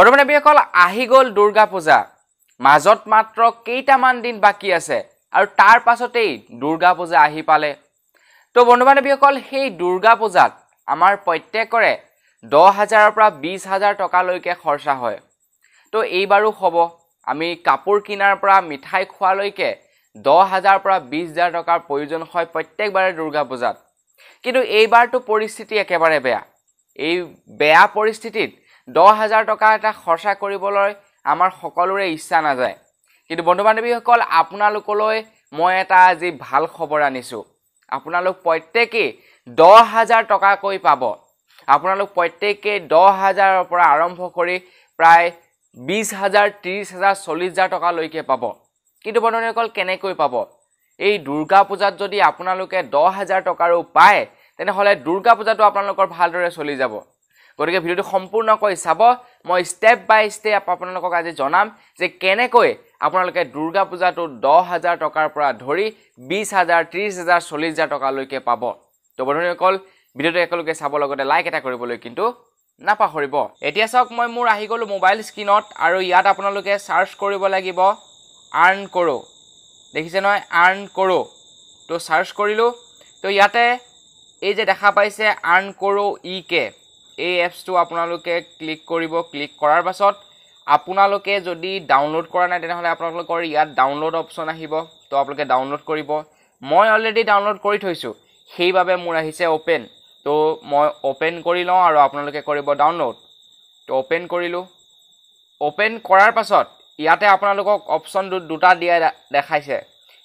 পদ্মনাভীসকল আহি গ'ল দুৰ্গা পূজা মাজত মাত্ৰ কেইটামান দিন বাকী আছে আৰু তাৰ পাছতেই দুৰ্গা পূজা আহি পালে তো বন্ধু বান্ধৱীসকল সেই দুৰ্গা পূজাত আমাৰ প্ৰত্যেকৰে দহ হাজাৰৰ পৰা বিছ হাজাৰ টকালৈকে খৰচা হয় তো এইবাৰো হ'ব আমি কাপোৰ কিনাৰ পৰা মিঠাই খোৱালৈকে দহ হাজাৰৰ পৰা বিছ হাজাৰ টকাৰ প্ৰয়োজন হয় প্ৰত্যেকবাৰে দুৰ্গা পূজাত কিন্তু এইবাৰতো পৰিস্থিতি একেবাৰে বেয়া এই বেয়া পৰিস্থিতিত দহ হাজাৰ টকা এটা খৰচা কৰিবলৈ আমাৰ সকলোৰে ইচ্ছা নাযায় কিন্তু বন্ধু বান্ধৱীসকল আপোনালোকলৈ মই এটা আজি ভাল খবৰ আনিছোঁ আপোনালোক প্ৰত্যেকেই দহ হাজাৰ টকাকৈ পাব আপোনালোক প্ৰত্যেকেই দহ হাজাৰৰ পৰা আৰম্ভ কৰি প্ৰায় বিছ হাজাৰ ত্ৰিছ হাজাৰ চল্লিছ হাজাৰ টকালৈকে পাব কিন্তু বন্ধু বান্ধৱীসকল কেনেকৈ পাব এই দুৰ্গা পূজাত যদি আপোনালোকে দহ হাজাৰ টকাৰো পায় তেনেহ'লে দুৰ্গা পূজাটো আপোনালোকৰ ভালদৰে চলি যাব গতিকে ভিডিওটো সম্পূৰ্ণকৈ চাব মই ষ্টেপ বাই ষ্টেপ আপোনালোকক আজি জনাম যে কেনেকৈ আপোনালোকে দুৰ্গা পূজাটো দহ হাজাৰ টকাৰ পৰা ধৰি বিছ হাজাৰ ত্ৰিছ হাজাৰ চল্লিছ হাজাৰ টকালৈকে পাব তো অকল ভিডিঅ'টো একেলগে চাব লগতে লাইক এটা কৰিবলৈ কিন্তু নাপাহৰিব এতিয়া চাওক মই মোৰ আহি গ'লোঁ মোবাইল স্ক্ৰীণত আৰু ইয়াত আপোনালোকে চাৰ্চ কৰিব লাগিব আৰ্ণ কৰোঁ দেখিছে নহয় আৰ্ণ কৰোঁ তো চাৰ্চ কৰিলোঁ তো ইয়াতে এই যে দেখা পাইছে আৰ্ণ কৰোঁ ই কে এই এপছটো আপোনালোকে ক্লিক কৰিব ক্লিক কৰাৰ পাছত আপোনালোকে যদি ডাউনলোড কৰা নাই তেনেহ'লে আপোনালোকৰ ইয়াত ডাউনলোড অপশ্যন আহিব তো আপোনালোকে ডাউনলোড কৰিব মই অলৰেডি ডাউনলোড কৰি থৈছোঁ সেইবাবে মোৰ আহিছে অ'পেন তো মই অ'পেন কৰি লওঁ আৰু আপোনালোকে কৰিব ডাউনলোড তো অ'পেন কৰিলোঁ অ'পেন কৰাৰ পাছত ইয়াতে আপোনালোকক অপশ্যন দুটা দিয়া দেখাইছে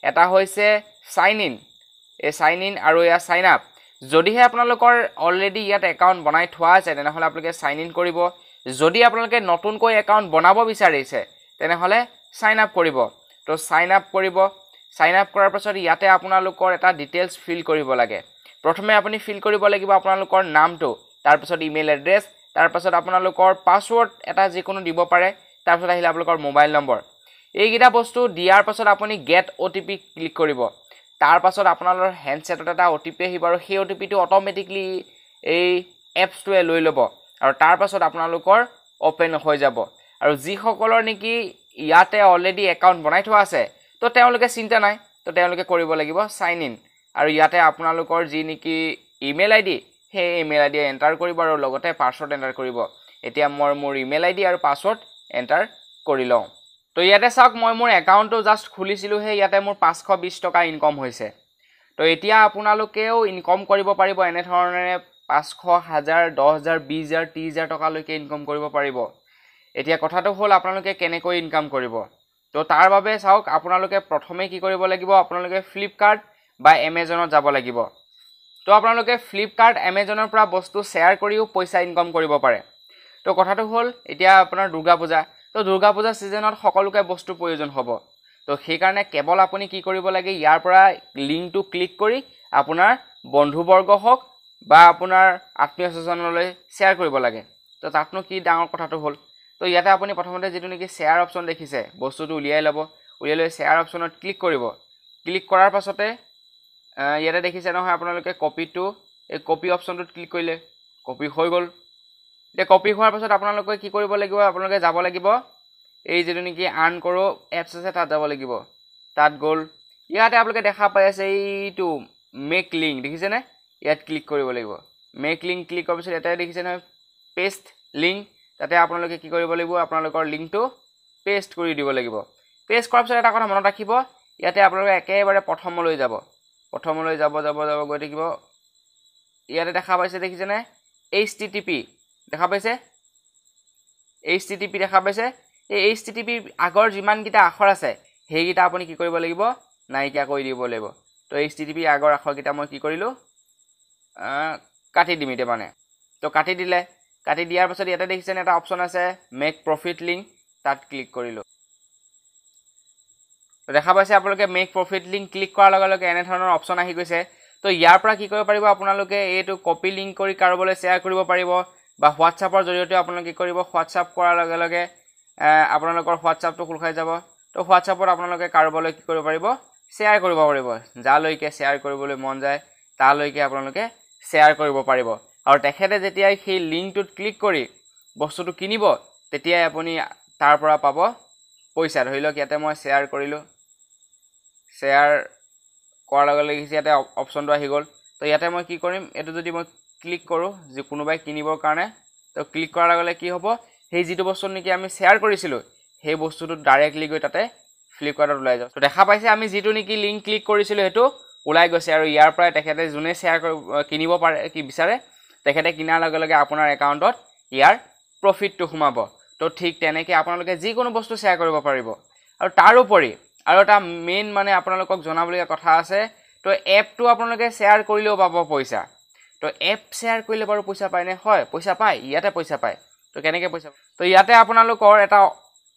এটা হৈছে চাইন ইন এই চাইন ইন আৰু এয়া চাইন আপ যদিহে আপোনালোকৰ অলৰেডি ইয়াত একাউণ্ট বনাই থোৱা আছে তেনেহ'লে আপোনালোকে চাইন ইন কৰিব যদি আপোনালোকে নতুনকৈ একাউণ্ট বনাব বিচাৰিছে তেনেহ'লে চাইন আপ কৰিব তো চাইন আপ কৰিব চাইন আপ কৰাৰ পাছত ইয়াতে আপোনালোকৰ এটা ডিটেইলছ ফিল কৰিব লাগে প্ৰথমে আপুনি ফিল কৰিব লাগিব আপোনালোকৰ নামটো তাৰপিছত ইমেইল এড্ৰেছ তাৰপাছত আপোনালোকৰ পাছৱৰ্ড এটা যিকোনো দিব পাৰে তাৰপিছত আহিলে আপোনালোকৰ মোবাইল নম্বৰ এইকেইটা বস্তু দিয়াৰ পাছত আপুনি get O' T P click কৰিব তাৰ পাছত আপোনালোকৰ হেণ্ডছেটত এটা অ' টি পি আহিব আৰু সেই অ' টি পিটো অট'মেটিকলি এই এপছটোৱে লৈ ল'ব আৰু তাৰ পাছত আপোনালোকৰ অ'পেন হৈ যাব আৰু যিসকলৰ নেকি ইয়াতে অলৰেডি একাউণ্ট বনাই থোৱা আছে তো তেওঁলোকে চিন্তা নাই তো তেওঁলোকে কৰিব লাগিব চাইন ইন আৰু ইয়াতে আপোনালোকৰ যি নেকি ইমেইল আই ডি সেই ইমেইল আই ডি এণ্টাৰ কৰিব আৰু লগতে পাছৱৰ্ড এণ্টাৰ কৰিব এতিয়া মই মোৰ ইমেইল আই ডি আৰু পাছৱৰ্ড এণ্টাৰ কৰি লওঁ তো ইয়াতে চাওক মই মোৰ একাউণ্টটো জাষ্ট খুলিছিলোহে ইয়াতে মোৰ পাঁচশ বিছ টকা ইনকম হৈছে তো এতিয়া আপোনালোকেও ইনকম কৰিব পাৰিব এনেধৰণেৰে পাঁচশ হাজাৰ দহ হাজাৰ বিছ হাজাৰ ত্ৰিছ হাজাৰ টকালৈকে ইনকম কৰিব পাৰিব এতিয়া কথাটো হ'ল আপোনালোকে কেনেকৈ ইনকাম কৰিব তো তাৰ বাবে চাওক আপোনালোকে প্ৰথমে কি কৰিব লাগিব আপোনালোকে ফ্লিপকাৰ্ট বা এমেজনত যাব লাগিব তো আপোনালোকে ফ্লিপকাৰ্ট এমেজনৰ পৰা বস্তু শ্বেয়াৰ কৰিও পইচা ইনকম কৰিব পাৰে তো কথাটো হ'ল এতিয়া আপোনাৰ দুৰ্গা পূজা তো দুৰ্গা পূজা ছিজনত সকলোকে বস্তু প্ৰয়োজন হ'ব তো সেইকাৰণে কেৱল আপুনি কি কৰিব লাগে ইয়াৰ পৰা লিংকটো ক্লিক কৰি আপোনাৰ বন্ধুবৰ্গ হওক বা আপোনাৰ আত্মীয় স্বজনলৈ শ্বেয়াৰ কৰিব লাগে তো তাতনো কি ডাঙৰ কথাটো হ'ল তো ইয়াতে আপুনি প্ৰথমতে যিটো নেকি শ্বেয়াৰ অপশ্যন দেখিছে বস্তুটো উলিয়াই ল'ব উলিয়াই লৈ শ্বেয়াৰ অপশ্যনত ক্লিক কৰিব ক্লিক কৰাৰ পাছতে ইয়াতে দেখিছে নহয় আপোনালোকে কপিটো এই কপি অপশ্যনটোত ক্লিক কৰিলে কপি হৈ গ'ল এতিয়া কপি হোৱাৰ পিছত আপোনালোকে কি কৰিব লাগিব আপোনালোকে যাব লাগিব এই যিটো নেকি আৰ্ণ কৰোঁ এপছ আছে তাত যাব লাগিব তাত গ'ল ইয়াতে আপোনালোকে দেখা পাই আছে এইটো মেক লিংক দেখিছেনে ইয়াত ক্লিক কৰিব লাগিব মেক লিংক ক্লিক কৰাৰ পিছত ইয়াতে দেখিছে নহয় পেষ্ট লিংক তাতে আপোনালোকে কি কৰিব লাগিব আপোনালোকৰ লিংকটো পেষ্ট কৰি দিব লাগিব পেষ্ট কৰাৰ পিছত এটা কথা মনত ৰাখিব ইয়াতে আপোনালোকে একেবাৰে প্ৰথমলৈ যাব প্ৰথমলৈ যাব যাব যাব গৈ থাকিব ইয়াতে দেখা পাইছে দেখিছেনে এইচ টি টি পি দেখা পাইছে এইচ টি টি পি দেখা পাইছে এই এইচ টি টি পি আগৰ যিমানকেইটা আখৰ আছে সেইকেইটা আপুনি কি কৰিব লাগিব নাইকিয়া কৰি দিব লাগিব তো এইচ টি টি পি আগৰ আখৰকেইটা মই কি কৰিলোঁ কাটি দিম এতিয়া মানে তো কাটি দিলে কাটি দিয়াৰ পাছত ইয়াতে দেখিছেনে এটা অপশ্যন আছে মেক প্ৰফিট লিংক তাত ক্লিক কৰিলোঁ দেখা পাইছে আপোনালোকে মেক প্ৰফিট লিংক ক্লিক কৰাৰ লগে লগে এনেধৰণৰ অপশ্যন আহি গৈছে তো ইয়াৰ পৰা কি কৰিব পাৰিব আপোনালোকে এইটো কপি লিংক কৰি কাৰোবালৈ শ্বেয়াৰ কৰিব পাৰিব বা হোৱাটছআপৰ জৰিয়তেও আপোনালোকে কি কৰিব হোৱাটছআপ কৰাৰ লগে লগে আপোনালোকৰ হোৱাটছআপটো খোল খাই যাব তো হোৱাটছআপত আপোনালোকে কাৰোবালৈ কি কৰিব পাৰিব শ্বেয়াৰ কৰিব পাৰিব যালৈকে শ্বেয়াৰ কৰিবলৈ মন যায় তালৈকে আপোনালোকে শ্বেয়াৰ কৰিব পাৰিব আৰু তেখেতে যেতিয়াই সেই লিংকটোত ক্লিক কৰি বস্তুটো কিনিব তেতিয়াই আপুনি তাৰ পৰা পাব পইচা ধৰি লওক ইয়াতে মই শ্বেয়াৰ কৰিলোঁ শ্বেয়াৰ কৰাৰ লগে লগে ইয়াতে অপশ্যনটো আহি গ'ল তো ইয়াতে মই কি কৰিম এইটো যদি মই ক্লিক কৰোঁ যি কোনোবাই কিনিবৰ কাৰণে তো ক্লিক কৰাৰ লগে লগে কি হ'ব সেই যিটো বস্তু নেকি আমি শ্বেয়াৰ কৰিছিলোঁ সেই বস্তুটো ডাইৰেক্টলি গৈ তাতে ফ্লিপকাৰ্টত ওলাই যাওঁ তো দেখা পাইছে আমি যিটো নেকি লিংক ক্লিক কৰিছিলোঁ সেইটো ওলাই গৈছে আৰু ইয়াৰ পৰাই তেখেতে যোনে শ্বেয়াৰ কৰিব কিনিব পাৰে কি বিচাৰে তেখেতে কিনাৰ লগে লগে আপোনাৰ একাউণ্টত ইয়াৰ প্ৰফিটটো সোমাব তো ঠিক তেনেকৈ আপোনালোকে যিকোনো বস্তু শ্বেয়াৰ কৰিব পাৰিব আৰু তাৰোপৰি আৰু এটা মেইন মানে আপোনালোকক জনাবলগীয়া কথা আছে তো এপটো আপোনালোকে শ্বেয়াৰ কৰিলেও পাব পইচা তো এপ শ্বেয়াৰ কৰিলে বাৰু পইচা পায়নে হয় পইচা পায় ইয়াতে পইচা পায় তো কেনেকৈ পইচা তো ইয়াতে আপোনালোকৰ এটা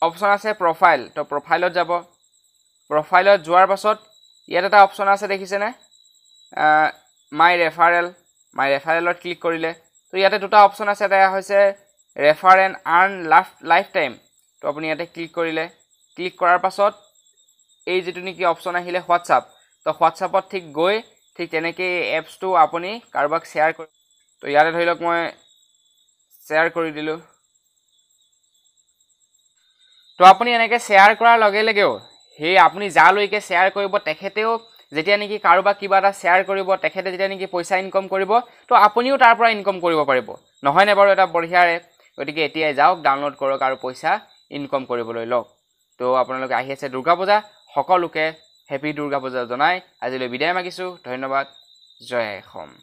অপশ্যন আছে প্ৰফাইল তো প্ৰফাইলত যাব প্ৰফাইলত যোৱাৰ পাছত ইয়াত এটা অপশ্যন আছে দেখিছেনে মাই ৰেফাৰেল মাই ৰেফাৰেলত ক্লিক কৰিলে তো ইয়াতে দুটা অপশ্যন আছে এটা হৈছে ৰেফাৰ এণ্ড আৰ্ণ লাফ লাইফ টাইম তো আপুনি ইয়াতে ক্লিক কৰিলে ক্লিক কৰাৰ পাছত এই যিটো নেকি অপশ্যন আহিলে হোৱাটছআপ তো হোৱাটছআপত ঠিক গৈ ঠিক তেনেকেই এপছটো আপুনি কাৰোবাক শ্বেয়াৰ কৰি তো ইয়াতে ধৰি লওক মই শ্বেয়াৰ কৰি দিলোঁ তো আপুনি এনেকৈ শ্বেয়াৰ কৰাৰ লগে লগেও সেই আপুনি যালৈকে শ্বেয়াৰ কৰিব তেখেতেও যেতিয়া নেকি কাৰোবাক কিবা এটা শ্বেয়াৰ কৰিব তেখেতে যেতিয়া নেকি পইচা ইনকম কৰিব তো আপুনিও তাৰ পৰা ইনকম কৰিব পাৰিব নহয়নে বাৰু এটা বঢ়িয়া এপ গতিকে এতিয়াই যাওক ডাউনলোড কৰক আৰু পইচা ইনকম কৰিবলৈ লওক তো আপোনালোকে আহি আছে দুৰ্গা পূজা সকলোকে হেপী দুৰ্গা পূজা জনাই আজিলৈ বিদায় মাগিছোঁ ধন্যবাদ জয় অসম